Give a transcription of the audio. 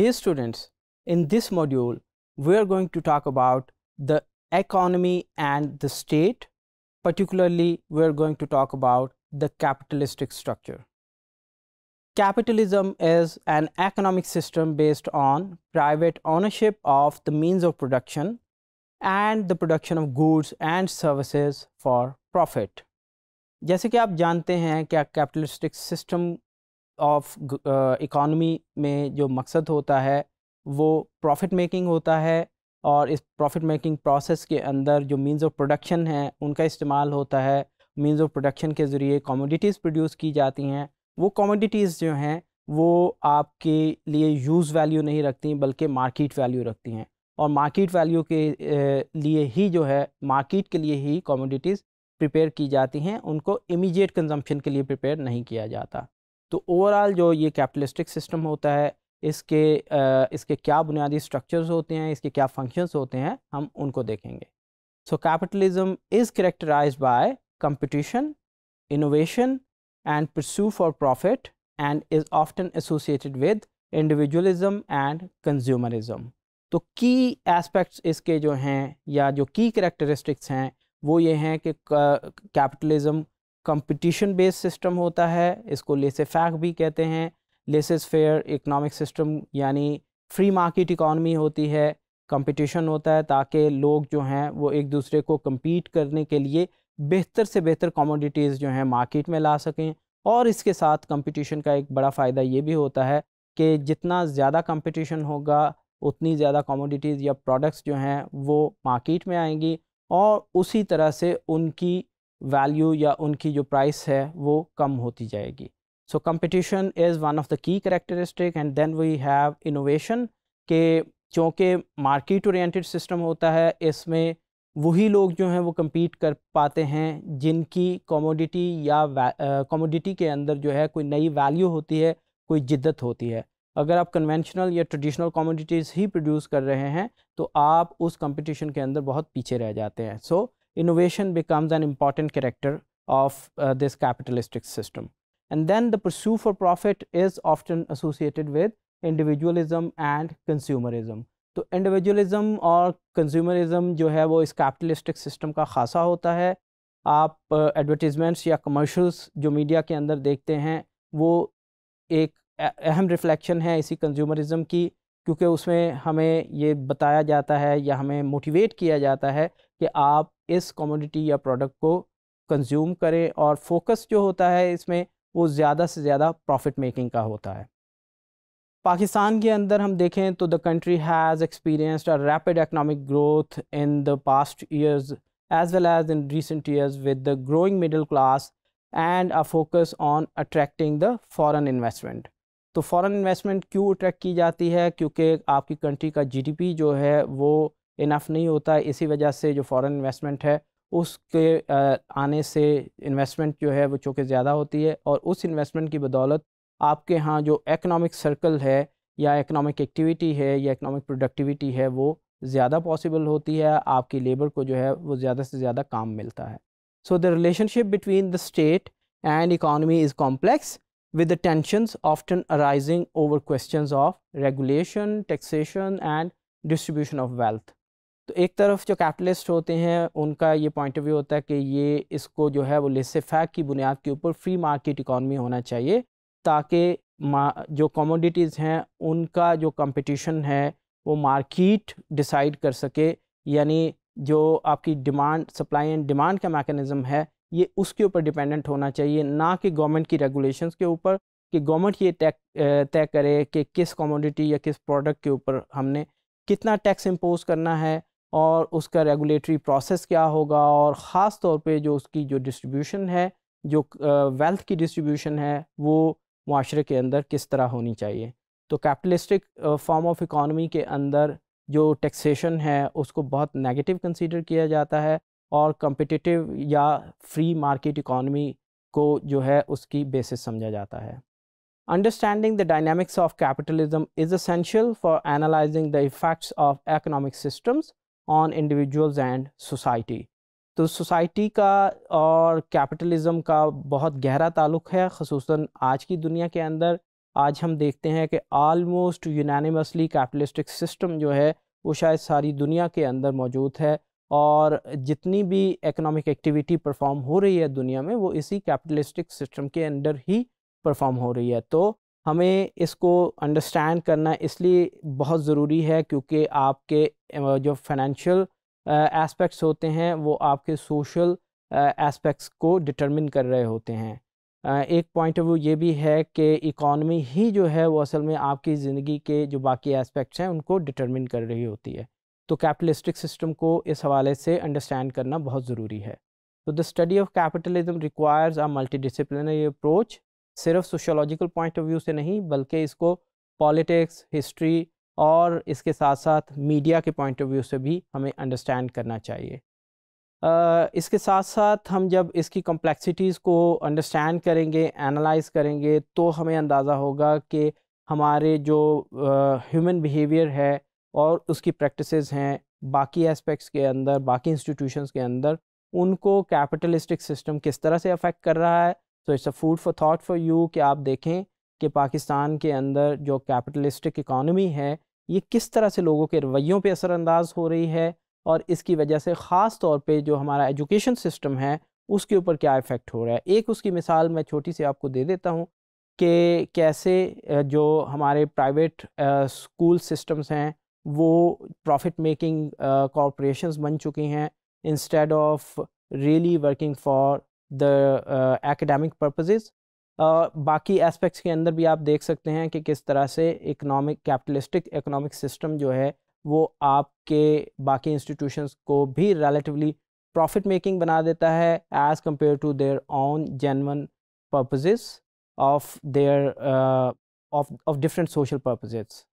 Dear students, in this module, we are going to talk about the economy and the state. Particularly, we are going to talk about the capitalistic structure. Capitalism is an economic system based on private ownership of the means of production and the production of goods and services for profit. जैसे कि आप जानते हैं कि capitalistic system of economy uh, में जो मकसद होता है वो प्रॉफिट मेकिंग होता है और इस प्रॉफिट मेकिंग प्रोसेस के अंदर जो मींस ऑफ प्रोडक्शन है उनका इस्तेमाल होता है मींस ऑफ प्रोडक्शन के ज़रिए कॉमोडिटीज़ प्रोड्यूस की जाती हैं वो कॉमोडिटीज़ जो हैं वो आपके लिए यूज़ वैल्यू नहीं रखती बल्कि मार्किट वैल्यू रखती हैं और मार्किट वैल्यू के uh, लिए ही जो है मार्किट के लिए ही कॉमोडिटीज़ प्रिपेयर की जाती हैं उनको इमीडिएट कंजम्पशन के लिए प्रिपेयर नहीं किया जाता तो ओवरऑल जो ये कैपिटलिस्टिक सिस्टम होता है इसके इसके क्या बुनियादी स्ट्रक्चर्स होते हैं इसके क्या फंक्शंस होते हैं हम उनको देखेंगे so capitalism is characterise by competition innovation and pursue for profit and is often associated with individualism and consumerism तो की एस्पेक्ट्स इसके जो हैं या जो की करेक्टरिस्टिक्स हैं वो ये हैं कि कैपिटलिज्म कंपटीशन बेस्ड सिस्टम होता है इसको लेसे फैक भी कहते हैं लेसेस फेयर इकोनॉमिक सिस्टम यानी फ्री मार्केट इकॉनमी होती है कंपटीशन होता है ताकि लोग जो हैं वो एक दूसरे को कम्पीट करने के लिए बेहतर से बेहतर कमोडिटीज़ जो हैं मार्केट में ला सकें और इसके साथ कंपटीशन का एक बड़ा फ़ायदा ये भी होता है कि जितना ज़्यादा कंपटीशन होगा उतनी ज़्यादा कमोडिटीज़ या प्रोडक्ट्स जो हैं वो मार्केट में आएंगी और उसी तरह से उनकी वैल्यू या उनकी जो प्राइस है वो कम होती जाएगी so competition is one of the key characteristic and then we have innovation के चूँकि मार्केट ओरिएंटेड सिस्टम होता है इसमें वही लोग जो हैं वो कम्पीट कर पाते हैं जिनकी कॉमोडिटी या कमोडिटी के अंदर जो है कोई नई वैल्यू होती है कोई जिद्दत होती है अगर आप कन्वेंशनल या ट्रेडिशनल कॉमोडिटीज़ ही प्रोड्यूस कर रहे हैं तो आप उस कंपटीशन के अंदर बहुत पीछे रह जाते हैं so innovation becomes an important character of uh, this capitalistic system. And then the pursuit for profit is often associated with individualism and consumerism. तो इंडिविजुअलिज्म और कंज्यूमरिज्म जो है वो इस कैपिटलिस्टिक सिस्टम का खासा होता है आप एडवर्टीज़मेंट्स या कमर्शल्स जो मीडिया के अंदर देखते हैं वो एक अहम रिफ्लेक्शन है इसी कंज्यूमरिज्म की क्योंकि उसमें हमें ये बताया जाता है या हमें मोटिवेट किया जाता है कि आप इस कमोडिटी या प्रोडक्ट को कंज्यूम करें और फोकस जो होता है इसमें वो ज़्यादा से ज़्यादा प्रॉफिट मेकिंग का होता है पाकिस्तान के अंदर हम देखें तो the country has experienced a rapid economic growth in the past years as well as in recent years with the growing middle class and a focus on attracting the foreign investment तो foreign investment क्यों attract की जाती है क्योंकि आपकी country का GDP जो है वो इनफ नहीं होता इसी वजह से जो फॉरेन इन्वेस्टमेंट है उसके आने से इन्वेस्टमेंट जो है वो चूँकि ज़्यादा होती है और उस इन्वेस्टमेंट की बदौलत आपके यहाँ जो इकनॉमिक सर्कल है या इकनॉमिक एक्टिविटी है या इकनॉमिक प्रोडक्टिविटी है वो ज़्यादा पॉसिबल होती है आपकी लेबर को जो है वो ज़्यादा से ज़्यादा काम मिलता है so the relationship between the state and economy is complex with the tension often arising over question of regulation taxation and distribution of wealth तो एक तरफ जो कैपिटलिस्ट होते हैं उनका ये पॉइंट ऑफ व्यू होता है कि ये इसको जो है वो लेसेफैक की बुनियाद के ऊपर फ्री मार्केट इकॉनमी होना चाहिए ताकि जो कमोडिटीज़ हैं उनका जो कंपटीशन है वो मार्केट डिसाइड कर सके यानी जो आपकी डिमांड सप्लाई एंड डिमांड का मैकेनिज़म है ये उसके ऊपर डिपेंडेंट होना चाहिए ना कि गवर्नमेंट की रेगुलेशंस के ऊपर कि गवर्नमेंट ये तय करे कि किस कमोडिटी या किस प्रोडक्ट के ऊपर हमने कितना टैक्स इम्पोज करना है और उसका रेगुलेटरी प्रोसेस क्या होगा और ख़ास तौर पे जो उसकी जो डिस्ट्रीब्यूशन है जो वेल्थ की डिस्ट्रीब्यूशन है वो माशरे के अंदर किस तरह होनी चाहिए तो कैपिटलिस्टिक फॉर्म ऑफ इकॉनमी के अंदर जो टैक्सेशन है उसको बहुत नेगेटिव कंसीडर किया जाता है और कम्पिटिटिव या फ्री मार्केट इकॉनमी को जो है उसकी बेसिस समझा जाता है understanding the dynamics of capitalism is essential for analysing the effects of economic systems on individuals and society तो सोसाइटी का और कैपिटलिज्म का बहुत गहरा ताल्लुक है खसूस आज की दुनिया के अंदर आज हम देखते हैं कि आलमोस्ट यूनानिमसली कैपिटलिस्टिक सिस्टम जो है वो शायद सारी दुनिया के अंदर मौजूद है और जितनी भी इकोनॉमिक एक्टिविटी परफॉर्म हो रही है दुनिया में वो इसी कैपिटलिस्टिक सिस्टम के अंडर ही परफॉर्म हो रही है तो हमें इसको अंडरस्टैंड करना इसलिए बहुत ज़रूरी है क्योंकि आपके जो फाइनेंशियल एस्पेक्ट्स होते हैं वो आपके सोशल एस्पेक्ट्स को डिटरमिन कर रहे होते हैं एक पॉइंट ऑफ व्यू ये भी है कि इकॉनमी ही जो है वो असल में आपकी ज़िंदगी के जो बाकी एस्पेक्ट्स हैं उनको डिटरमिन कर रही होती है तो कैपिटलिस्टिक सिस्टम को इस हवाले से अंडरस्टैंड करना बहुत ज़रूरी है तो the study of capitalism requires a multidisciplinary approach सिर्फ सोशोलॉजिकल पॉइंट ऑफ व्यू से नहीं बल्कि इसको पॉलिटिक्स हिस्ट्री और इसके साथ साथ मीडिया के पॉइंट ऑफ व्यू से भी हमें अंडरस्टैंड करना चाहिए इसके साथ साथ हम जब इसकी कम्प्लेक्सिटीज़ को अंडरस्टैंड करेंगे एनालाइज करेंगे तो हमें अंदाज़ा होगा कि हमारे जो ह्यूमन बिहेवियर है और उसकी प्रैक्टिसेस हैं बाकी एस्पेक्ट्स के अंदर बाकी इंस्टीट्यूशंस के अंदर उनको कैपिटलिस्टिक सिस्टम किस तरह से अफेक्ट कर रहा है so it's a food for thought for you कि आप देखें कि पाकिस्तान के अंदर जो कैपिटलिस्टिक इकानमी है ये किस तरह से लोगों के रवैयों पर असरानंदाज हो रही है और इसकी वजह से ख़ास तौर पर जो हमारा एजुकेशन सिस्टम है उसके ऊपर क्या इफ़ेक्ट हो रहा है एक उसकी मिसाल मैं छोटी सी आपको दे देता हूँ कि कैसे जो हमारे प्राइवेट स्कूल सिस्टम्स हैं वो प्रॉफिट मेकिंग कॉरपोरेशन बन चुकी हैं instead of really working for the academic purposes बाकी एस्पेक्ट्स के अंदर भी आप देख सकते हैं कि किस तरह से इकोनॉमिक कैपिटलिस्टिक इकोनॉमिक सिस्टम जो है वो आपके बाकी इंस्टीट्यूशंस को भी रिलेटिवली प्रॉफिट मेकिंग बना देता है as compare to their own genuine purposes of their of of different social purposes